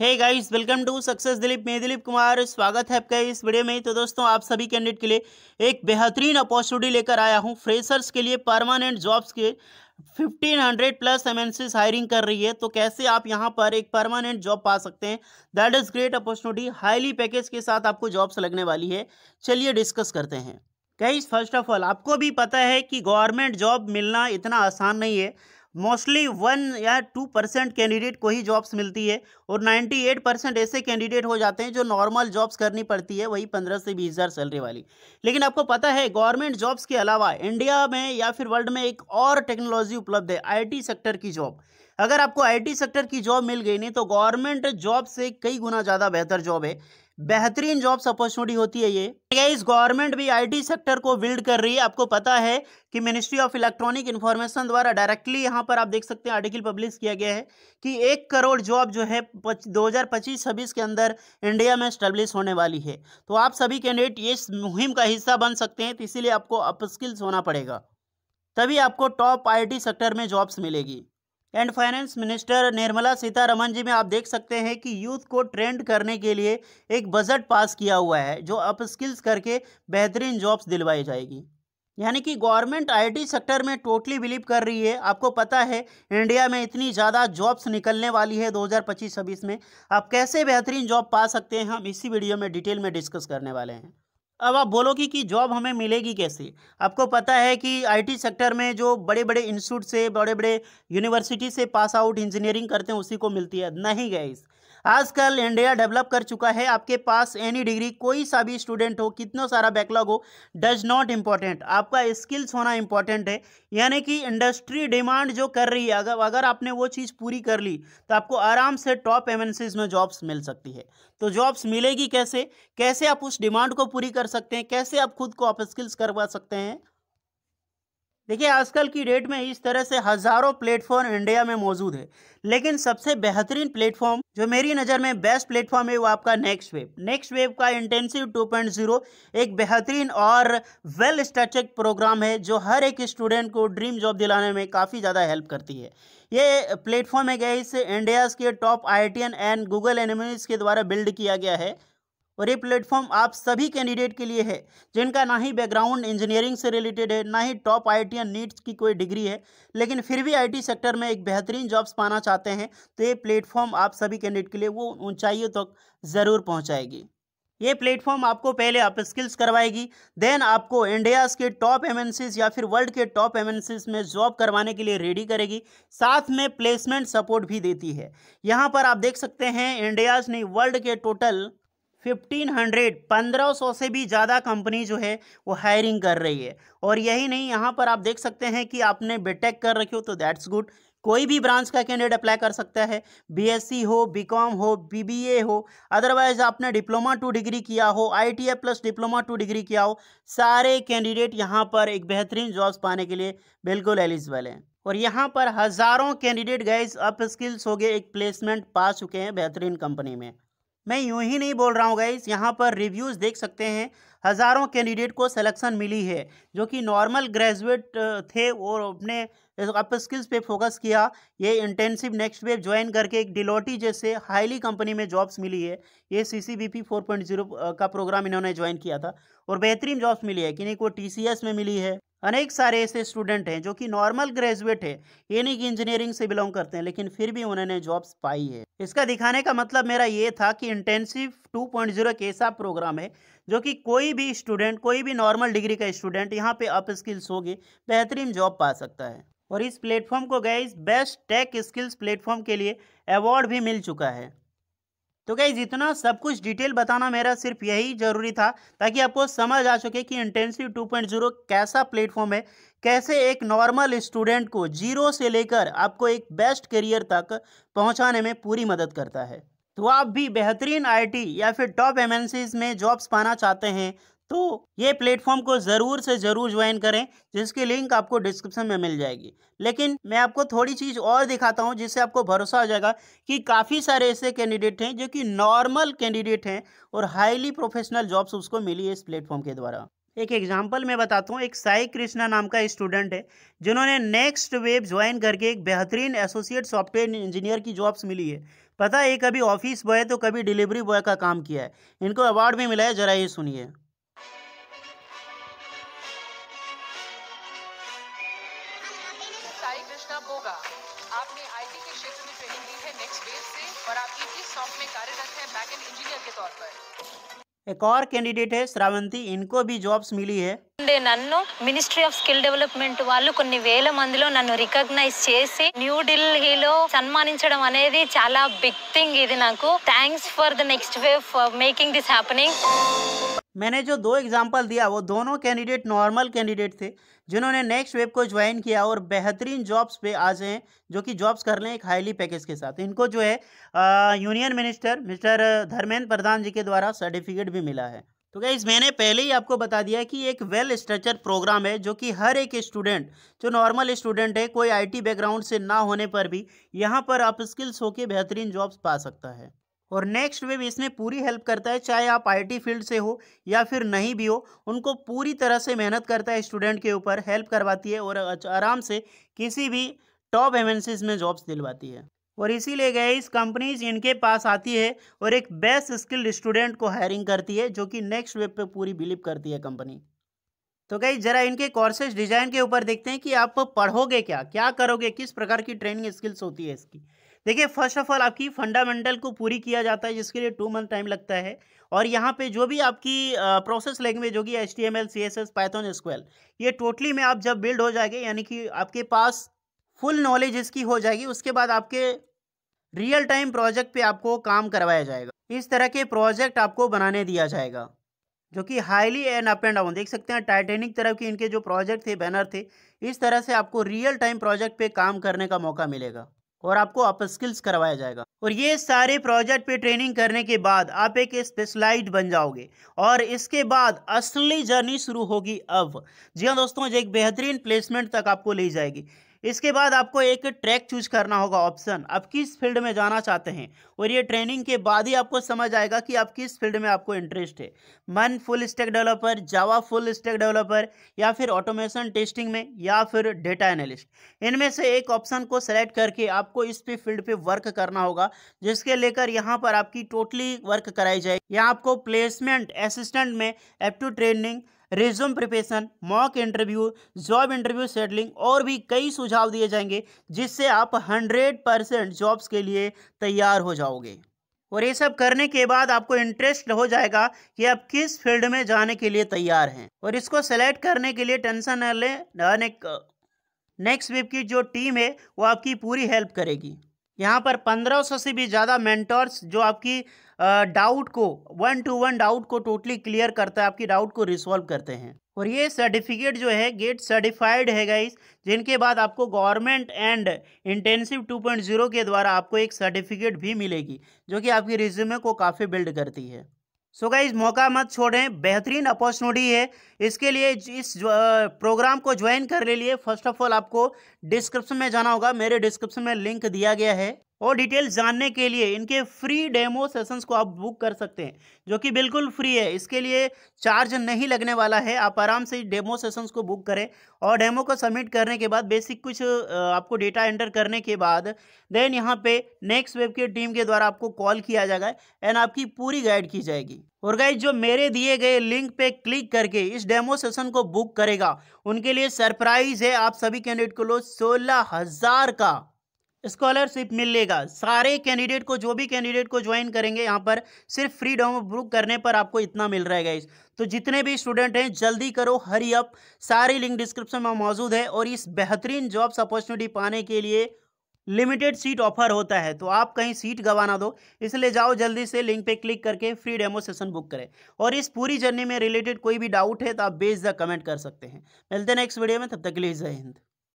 hey guys welcome to success Dilip मैं दिलीप कुमार स्वागत है आपका इस वीडियो में तो दोस्तों आप सभी कैंडिडेट के लिए एक बेहतरीन अपॉर्चुनिटी लेकर आया हूं फ्रेशर्स के लिए परमानेंट जॉब्स के 1500 प्लस एम हायरिंग कर रही है तो कैसे आप यहां पर एक परमानेंट जॉब पा सकते हैं that is great opportunity highly package के साथ आपको जॉब्स लगने वाली है चलिए डिस्कस करते हैं गाइज फर्स्ट ऑफ ऑल आपको भी पता है कि गवर्नमेंट जॉब मिलना इतना आसान नहीं है मोस्टली वन या टू परसेंट कैंडिडेट को ही जॉब्स मिलती है और नाइन्टी एट परसेंट ऐसे कैंडिडेट हो जाते हैं जो नॉर्मल जॉब्स करनी पड़ती है वही पंद्रह से बीस हज़ार सैलरी वाली लेकिन आपको पता है गवर्नमेंट जॉब्स के अलावा इंडिया में या फिर वर्ल्ड में एक और टेक्नोलॉजी उपलब्ध है आईटी सेक्टर की जॉब अगर आपको आईटी सेक्टर की जॉब मिल गई नहीं तो गवर्नमेंट जॉब से कई गुना ज़्यादा बेहतर जॉब है बेहतरीन जॉब्स अपॉर्चुनिटी होती है ये इस गवर्नमेंट भी आईटी सेक्टर को बिल्ड कर रही है आपको पता है कि मिनिस्ट्री ऑफ इलेक्ट्रॉनिक इन्फॉर्मेशन द्वारा डायरेक्टली यहाँ पर आप देख सकते हैं आर्टिकल पब्लिश किया गया है कि एक करोड़ जॉब जो है दो हज़ार के अंदर इंडिया में स्टेब्लिश होने वाली है तो आप सभी कैंडिडेट इस मुहिम का हिस्सा बन सकते हैं तो इसीलिए आपको अपस्किल्स होना पड़ेगा तभी आपको टॉप आई सेक्टर में जॉब्स मिलेगी and finance minister Nirmala Sitharaman ji में आप देख सकते हैं कि यूथ को ट्रेंड करने के लिए एक बजट पास किया हुआ है जो अप स्किल्स करके बेहतरीन जॉब्स दिलवाई जाएगी यानी कि गवर्नमेंट आईटी सेक्टर में टोटली बिलीव कर रही है आपको पता है इंडिया में इतनी ज़्यादा जॉब्स निकलने वाली है 2025 हज़ार में आप कैसे बेहतरीन जॉब पा सकते हैं हम इसी वीडियो में डिटेल में डिस्कस करने वाले हैं अब आप बोलोगे कि जॉब हमें मिलेगी कैसे आपको पता है कि आईटी सेक्टर में जो बड़े बड़े इंस्टीट्यूट से बड़े बड़े यूनिवर्सिटी से पास आउट इंजीनियरिंग करते हैं उसी को मिलती है नहीं गए आजकल इंडिया डेवलप कर चुका है आपके पास एनी डिग्री कोई सा भी स्टूडेंट हो कितना सारा बैकलॉग हो डज नॉट इम्पॉर्टेंट आपका स्किल्स होना इम्पॉर्टेंट है यानी कि इंडस्ट्री डिमांड जो कर रही है अगर अगर आपने वो चीज़ पूरी कर ली तो आपको आराम से टॉप एमेंसीज में जॉब्स मिल सकती है तो जॉब्स मिलेगी कैसे कैसे आप उस डिमांड को पूरी कर सकते हैं कैसे आप खुद को आप स्किल्स करवा सकते हैं देखिए आजकल की डेट में इस तरह से हज़ारों प्लेटफॉर्म इंडिया में मौजूद है लेकिन सबसे बेहतरीन प्लेटफॉर्म जो मेरी नज़र में बेस्ट प्लेटफॉर्म है वो आपका नेक्स्ट वेब नेक्स्ट वेब का इंटेंसिव 2.0 एक बेहतरीन और वेल स्ट्रक्चर प्रोग्राम है जो हर एक स्टूडेंट को ड्रीम जॉब दिलाने में काफ़ी ज़्यादा हेल्प करती है ये प्लेटफॉर्म है गए इसे इंडियाज़ के टॉप आई एंड गूगल एनिमीज के द्वारा बिल्ड किया गया है और ये प्लेटफॉर्म आप सभी कैंडिडेट के लिए है जिनका ना ही बैकग्राउंड इंजीनियरिंग से रिलेटेड है ना ही टॉप आई टी या नीट्स की कोई डिग्री है लेकिन फिर भी आईटी सेक्टर में एक बेहतरीन जॉब्स पाना चाहते हैं तो ये प्लेटफॉर्म आप सभी कैंडिडेट के लिए वो ऊंचाइयों तक तो ज़रूर पहुँचाएगी ये प्लेटफॉर्म आपको पहले आप स्किल्स करवाएगी देन आपको इंडियाज के टॉप एम या फिर वर्ल्ड के टॉप एम में जॉब करवाने के लिए रेडी करेगी साथ में प्लेसमेंट सपोर्ट भी देती है यहाँ पर आप देख सकते हैं इंडियाज ने वर्ल्ड के टोटल फिफ्टीन हंड्रेड पंद्रह सौ से भी ज़्यादा कंपनी जो है वो हायरिंग कर रही है और यही नहीं यहाँ पर आप देख सकते हैं कि आपने बीटेक कर रखी हो तो दैट्स गुड कोई भी ब्रांच का कैंडिडेट अप्लाई कर सकता है बीएससी हो बीकॉम हो बीबीए हो अदरवाइज आपने डिप्लोमा टू डिग्री किया हो I plus diploma to degree किया हो सारे कैंडिडेट यहाँ पर एक बेहतरीन जॉब्स पाने के लिए बिल्कुल एलिजिबल हैं और यहाँ पर हज़ारों कैंडिडेट गाइज अप स्किल्स हो गए एक प्लेसमेंट पा चुके हैं बेहतरीन कंपनी में मैं यूं ही नहीं बोल रहा हूँ गाइस यहाँ पर रिव्यूज़ देख सकते हैं हज़ारों कैंडिडेट को सिलेक्शन मिली है जो कि नॉर्मल ग्रेजुएट थे और अपने अप स्किल्स पे फोकस किया ये इंटेंसिव नेक्स्ट वेब ज्वाइन करके एक डिलोटी जैसे हाईली कंपनी में जॉब्स मिली है ये C C B P four point zero का प्रोग्राम इन्होंने ज्वाइन किया था और बेहतरीन जॉब्स मिली है कि नहीं को टी सी एस में मिली है अनेक सारे ऐसे स्टूडेंट हैं जो कि नॉर्मल ग्रेजुएट है यानी कि इंजीनियरिंग से बिलोंग करते हैं लेकिन फिर भी उन्होंने जॉब्स पाई है इसका दिखाने का मतलब मेरा ये था कि इंटेंसिव 2.0 एक ऐसा प्रोग्राम है जो कि कोई भी स्टूडेंट कोई भी नॉर्मल डिग्री का स्टूडेंट यहाँ पे अप स्किल्स होगी बेहतरीन जॉब पा सकता है और इस प्लेटफॉर्म को गए बेस्ट टेक स्किल्स प्लेटफॉर्म के लिए अवार्ड भी मिल चुका है तो क्या इतना सब कुछ डिटेल बताना मेरा सिर्फ यही जरूरी था ताकि आपको समझ आ सके कि इंटेंसिव 2.0 कैसा प्लेटफॉर्म है कैसे एक नॉर्मल स्टूडेंट को जीरो से लेकर आपको एक बेस्ट करियर तक पहुंचाने में पूरी मदद करता है तो आप भी बेहतरीन आईटी या फिर टॉप एमएनसीज में जॉब्स पाना चाहते हैं तो ये प्लेटफॉर्म को ज़रूर से ज़रूर ज्वाइन करें जिसकी लिंक आपको डिस्क्रिप्शन में मिल जाएगी लेकिन मैं आपको थोड़ी चीज़ और दिखाता हूँ जिससे आपको भरोसा हो जाएगा कि काफ़ी सारे ऐसे कैंडिडेट हैं जो कि नॉर्मल कैंडिडेट हैं और हाईली प्रोफेशनल जॉब्स उसको मिली है इस प्लेटफॉर्म के द्वारा एक एग्जाम्पल मैं बताता हूँ एक साई कृष्णा नाम का स्टूडेंट है जिन्होंने नेक्स्ट वेब ज्वाइन करके एक बेहतरीन एसोसिएट सॉफ्टवेयर इंजीनियर की जॉब्स मिली है पता है ये कभी ऑफिस बॉय तो कभी डिलीवरी बॉय का काम किया है इनको अवार्ड भी मिला है जरा ये सुनिए शॉप में कार्यरत हैं बैक एंड इंजीनियर के एक और कैंडिडेट है श्रावंती इनको भी जॉब्स मिली है నన్ను మినిస్ట్రీ ఆఫ్ స్కిల్ డెవలప్మెంట్ వాళ్ళు కొన్ని వేల మందిలో నన్ను రికగ్నైజ్ చేసి న్యూఢిల్లీలో సన్మానించడం అనేది చాలా బిగ్ థింగ్ ఇది నాకు thanks for the next wave for making this happening मैंने जो दो एग्जाम्पल दिया वो दोनों कैंडिडेट नॉर्मल कैंडिडेट थे जिन्होंने नेक्स्ट वेब को ज्वाइन किया और बेहतरीन जॉब्स पे आ जाएँ जो कि जॉब्स कर लें एक हाईली पैकेज के साथ इनको जो है union minister mister Dharmendra Pradhan ji के द्वारा सर्टिफिकेट भी मिला है तो क्या मैंने पहले ही आपको बता दिया कि एक वेल स्ट्रक्चर प्रोग्राम है जो कि हर एक स्टूडेंट जो नॉर्मल स्टूडेंट है कोई आईटी बैकग्राउंड से ना होने पर भी यहाँ पर आप स्किल्स होकर बेहतरीन जॉब्स पा सकता है और नेक्स्ट वेब इसमें पूरी हेल्प करता है चाहे आप आईटी फील्ड से हो या फिर नहीं भी हो उनको पूरी तरह से मेहनत करता है स्टूडेंट के ऊपर हेल्प करवाती है और आराम से किसी भी टॉप एमेंसीज में जॉब्स दिलवाती है और इसीलिए गए इस कंपनीज इनके पास आती है और एक बेस्ट स्किल्ड स्टूडेंट को हायरिंग करती है जो कि नेक्स्ट वेब पे पूरी बिलीव करती है कंपनी तो गई जरा इनके कोर्सेज डिजाइन के ऊपर देखते हैं कि आप पढ़ोगे क्या क्या करोगे किस प्रकार की ट्रेनिंग स्किल्स होती है इसकी देखिए फर्स्ट ऑफ ऑल आपकी फंडामेंटल को पूरी किया जाता है जिसके लिए टू मंथ टाइम लगता है और यहाँ पे जो भी आपकी प्रोसेस लैंग्वेज होगी H T M L C S S Python SQL ये टोटली में आप जब बिल्ड हो जाएंगे यानी कि आपके पास फुल नॉलेज इसकी हो जाएगी उसके बाद आपके रियल टाइम प्रोजेक्ट पे आपको काम करवाया जाएगा इस तरह के प्रोजेक्ट आपको बनाने दिया जाएगा जो कि highly and up and down देख सकते हैं टाइटेनिक तरफ के इनके जो प्रोजेक्ट थे बैनर थे इस तरह से आपको रियल टाइम प्रोजेक्ट पे काम करने का मौका मिलेगा और आपको अप स्किल्स करवाया जाएगा और ये सारे प्रोजेक्ट पे ट्रेनिंग करने के बाद आप एक स्पेशलाइज बन जाओगे और इसके बाद असली जर्नी शुरू होगी अब जी हाँ दोस्तों एक बेहतरीन प्लेसमेंट तक आपको ले जाएगी इसके बाद आपको एक ट्रैक चूज करना होगा ऑप्शन आप किस फील्ड में जाना चाहते हैं और ये ट्रेनिंग के बाद ही आपको समझ आएगा कि आप किस फील्ड में आपको इंटरेस्ट है मन full stack developer Java full stack developer या फिर ऑटोमेशन टेस्टिंग में या फिर डेटा एनालिस्ट इनमें से एक ऑप्शन को सेलेक्ट करके आपको इस पे फील्ड पे वर्क करना होगा जिसके लेकर यहाँ पर आपकी टोटली वर्क कराई जाएगी यहाँ आपको प्लेसमेंट असिस्टेंट में to training resume preparation mock interview job interview settling और भी कई सुझाव दिए जाएंगे जिससे आप हंड्रेड परसेंट जॉब्स के लिए तैयार हो जाओगे और ये सब करने के बाद आपको इंटरेस्ट हो जाएगा कि आप किस फील्ड में जाने के लिए तैयार हैं और इसको सेलेक्ट करने के लिए टेंशन न लें नेक्स्ट वीक uh, की जो टीम है वो आपकी पूरी हेल्प करेगी यहाँ पर 1500 से भी ज़्यादा मेंटर्स जो आपकी डाउट को वन टू वन डाउट को टोटली क्लियर करता है आपकी डाउट को रिसॉल्व करते हैं और ये सर्टिफिकेट जो है गेट सर्टिफाइड है गाइस जिनके बाद आपको गवर्नमेंट एंड इंटेंसिव 2.0 के द्वारा आपको एक सर्टिफिकेट भी मिलेगी जो कि आपकी रिज्यूमे को काफ़ी बिल्ड करती है सो गाइज मौका मत छोड़ें बेहतरीन अपॉर्चुनिटी है इसके लिए इस प्रोग्राम को ज्वाइन कर ले लिए फर्स्ट ऑफ ऑल आपको डिस्क्रिप्शन में जाना होगा मेरे डिस्क्रिप्शन में लिंक दिया गया है और डिटेल जानने के लिए इनके फ्री डेमो सेशंस को आप बुक कर सकते हैं जो कि बिल्कुल फ्री है इसके लिए चार्ज नहीं लगने वाला है आप आराम से डेमो सेशंस को बुक करें और डेमो को सबमिट करने के बाद बेसिक कुछ आपको डेटा एंटर करने के बाद देन यहाँ पे नेक्स्ट वेब की टीम के द्वारा आपको कॉल किया जाएगा एंड आपकी पूरी गाइड की जाएगी और गाइज जो मेरे दिए गए लिंक पे क्लिक करके इस डेमो सेशन को बुक करेगा उनके लिए सरप्राइज है आप सभी कैंडिडेट को लो सोलह हज़ार का स्कॉलरशिप मिलेगा सारे कैंडिडेट को जो भी कैंडिडेट को ज्वाइन करेंगे यहाँ पर सिर्फ फ्री डाउन बुक करने पर आपको इतना मिल रहा है गाइस तो जितने भी स्टूडेंट हैं जल्दी करो हरी अप सारी लिंक डिस्क्रिप्शन में मौजूद है और इस बेहतरीन जॉब्स अपॉर्चुनिटी पाने के लिए लिमिटेड सीट ऑफर होता है तो आप कहीं सीट गंवाना दो इसलिए जाओ जल्दी से लिंक पे क्लिक करके फ्री डेमो सेशन बुक करें और इस पूरी जर्नी में रिलेटेड कोई भी डाउट है तो आप बेज द कमेंट कर सकते हैं मिलते हैं नेक्स्ट वीडियो में तब तक के लिए जय हिंद